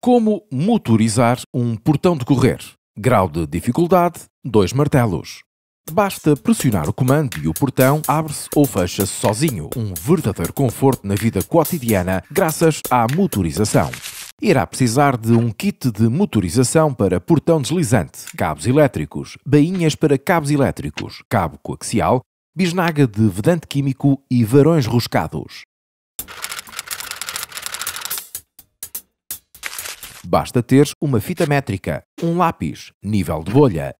Como motorizar um portão de correr? Grau de dificuldade: dois martelos. Basta pressionar o comando e o portão abre-se ou fecha-se sozinho. Um verdadeiro conforto na vida cotidiana, graças à motorização. Irá precisar de um kit de motorização para portão deslizante, cabos elétricos, bainhas para cabos elétricos, cabo coaxial, bisnaga de vedante químico e varões roscados. Basta teres uma fita métrica, um lápis, nível de bolha,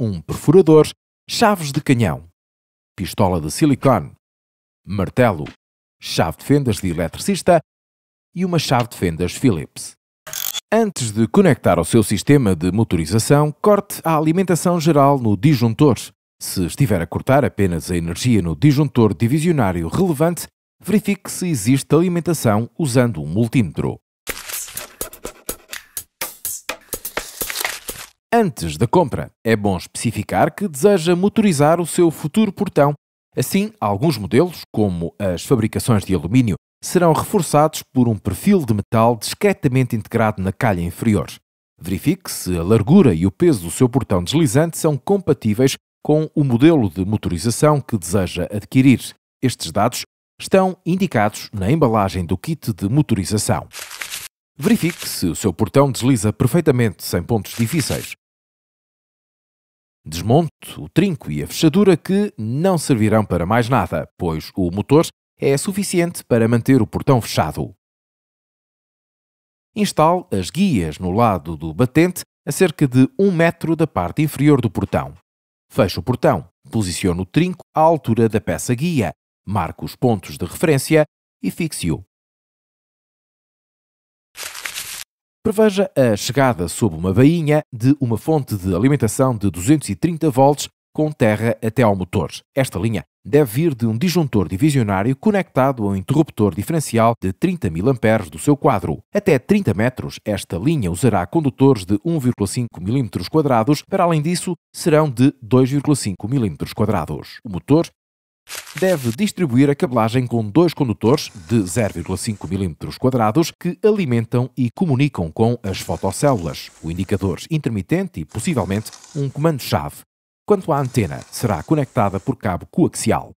um perfurador, chaves de canhão, pistola de silicone, martelo, chave de fendas de eletricista e uma chave de fendas Phillips. Antes de conectar ao seu sistema de motorização, corte a alimentação geral no disjuntor. Se estiver a cortar apenas a energia no disjuntor divisionário relevante, verifique se existe alimentação usando um multímetro. antes da compra. É bom especificar que deseja motorizar o seu futuro portão. Assim, alguns modelos, como as fabricações de alumínio, serão reforçados por um perfil de metal discretamente integrado na calha inferior. Verifique se a largura e o peso do seu portão deslizante são compatíveis com o modelo de motorização que deseja adquirir. Estes dados estão indicados na embalagem do kit de motorização. Verifique se o seu portão desliza perfeitamente sem pontos difíceis. Desmonte o trinco e a fechadura que não servirão para mais nada, pois o motor é suficiente para manter o portão fechado. Instale as guias no lado do batente a cerca de 1 metro da parte inferior do portão. Feche o portão, posicione o trinco à altura da peça guia, marque os pontos de referência e fixe-o. preveja a chegada sob uma bainha de uma fonte de alimentação de 230 volts com terra até ao motor. Esta linha deve vir de um disjuntor divisionário conectado ao interruptor diferencial de 30 amperes do seu quadro. Até 30 metros, esta linha usará condutores de 1,5 mm para além disso, serão de 2,5 mm. O motor deve distribuir a cabelagem com dois condutores de 0,5 mm que alimentam e comunicam com as fotocélulas, o indicador intermitente e possivelmente um comando-chave. Quanto à antena, será conectada por cabo coaxial.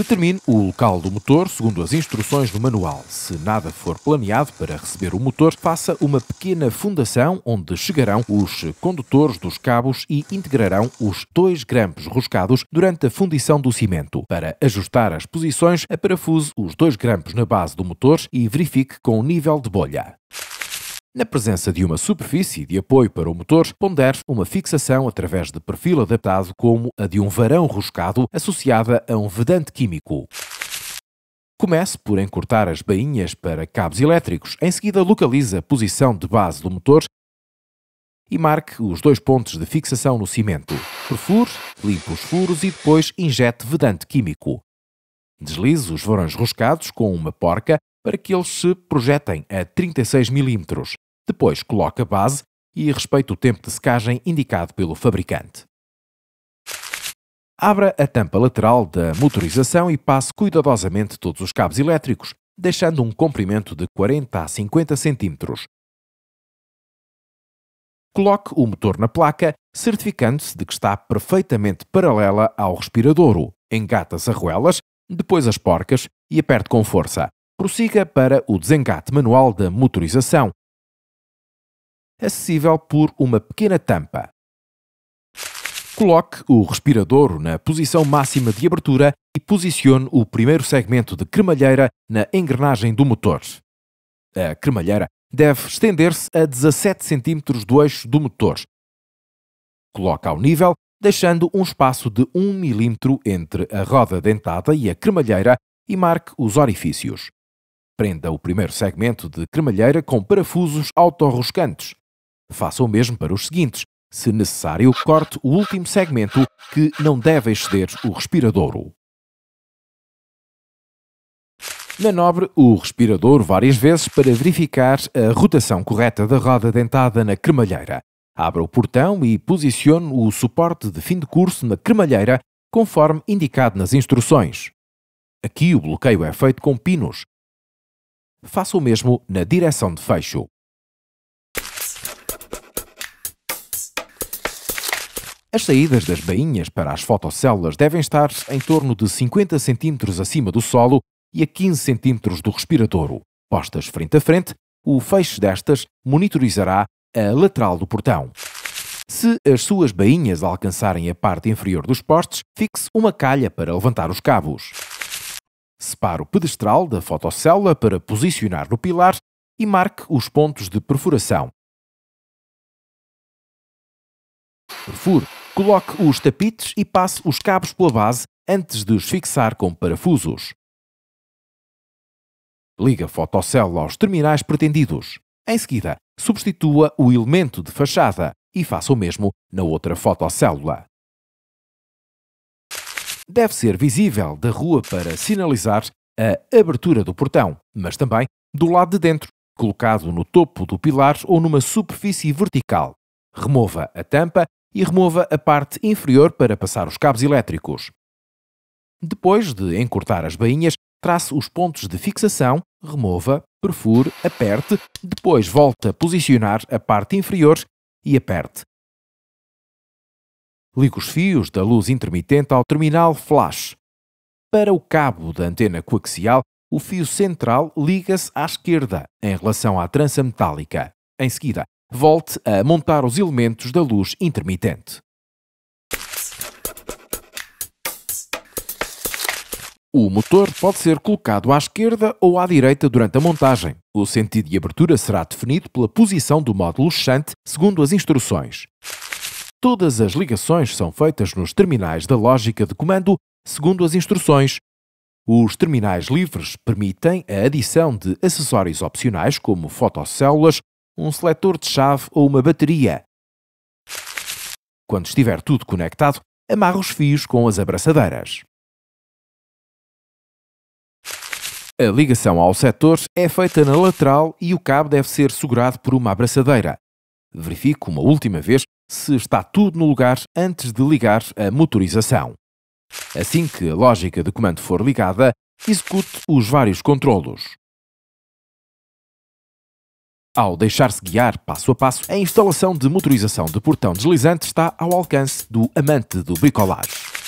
Determine o local do motor segundo as instruções do manual. Se nada for planeado para receber o motor, faça uma pequena fundação onde chegarão os condutores dos cabos e integrarão os dois grampos roscados durante a fundição do cimento. Para ajustar as posições, aparafuse os dois grampos na base do motor e verifique com o nível de bolha. Na presença de uma superfície de apoio para o motor, pondere uma fixação através de perfil adaptado como a de um varão roscado associada a um vedante químico. Comece por encurtar as bainhas para cabos elétricos, em seguida localize a posição de base do motor e marque os dois pontos de fixação no cimento. Perfure, limpe os furos e depois injete vedante químico. Deslize os varões roscados com uma porca para que eles se projetem a 36 mm. Depois coloque a base e respeite o tempo de secagem indicado pelo fabricante. Abra a tampa lateral da motorização e passe cuidadosamente todos os cabos elétricos, deixando um comprimento de 40 a 50 cm. Coloque o motor na placa, certificando-se de que está perfeitamente paralela ao respiradouro. Engata as arruelas, depois as porcas e aperte com força prossiga para o desengate manual da motorização, acessível por uma pequena tampa. Coloque o respirador na posição máxima de abertura e posicione o primeiro segmento de cremalheira na engrenagem do motor. A cremalheira deve estender-se a 17 cm do eixo do motor. Coloque ao nível, deixando um espaço de 1 mm entre a roda dentada e a cremalheira e marque os orifícios. Prenda o primeiro segmento de cremalheira com parafusos autorroscantes. Faça o mesmo para os seguintes. Se necessário, corte o último segmento que não deve exceder o respiradouro. Manobre o respirador várias vezes para verificar a rotação correta da roda dentada na cremalheira. Abra o portão e posicione o suporte de fim de curso na cremalheira, conforme indicado nas instruções. Aqui o bloqueio é feito com pinos. Faça o mesmo na direção de fecho. As saídas das bainhas para as fotocélulas devem estar em torno de 50 cm acima do solo e a 15 cm do respiradouro. Postas frente a frente, o feixe destas monitorizará a lateral do portão. Se as suas bainhas alcançarem a parte inferior dos postes, fixe uma calha para levantar os cabos. Separe o pedestral da fotocélula para posicionar no pilar e marque os pontos de perfuração. Perfure. Coloque os tapetes e passe os cabos pela base antes de os fixar com parafusos. Ligue a fotocélula aos terminais pretendidos. Em seguida, substitua o elemento de fachada e faça o mesmo na outra fotocélula deve ser visível da rua para sinalizar a abertura do portão, mas também do lado de dentro, colocado no topo do pilar ou numa superfície vertical. Remova a tampa e remova a parte inferior para passar os cabos elétricos. Depois de encurtar as bainhas, trace os pontos de fixação, remova, perfure, aperte, depois volta a posicionar a parte inferior e aperte liga os fios da luz intermitente ao terminal flash. Para o cabo da antena coaxial, o fio central liga-se à esquerda em relação à trança metálica. Em seguida, volte a montar os elementos da luz intermitente. O motor pode ser colocado à esquerda ou à direita durante a montagem. O sentido de abertura será definido pela posição do módulo chante segundo as instruções. Todas as ligações são feitas nos terminais da lógica de comando segundo as instruções. Os terminais livres permitem a adição de acessórios opcionais como fotocélulas, um seletor de chave ou uma bateria. Quando estiver tudo conectado, amarre os fios com as abraçadeiras. A ligação ao setor é feita na lateral e o cabo deve ser segurado por uma abraçadeira. Verifique uma última vez se está tudo no lugar antes de ligar a motorização. Assim que a lógica de comando for ligada, execute os vários controlos. Ao deixar-se guiar passo a passo, a instalação de motorização de portão deslizante está ao alcance do amante do bricolage.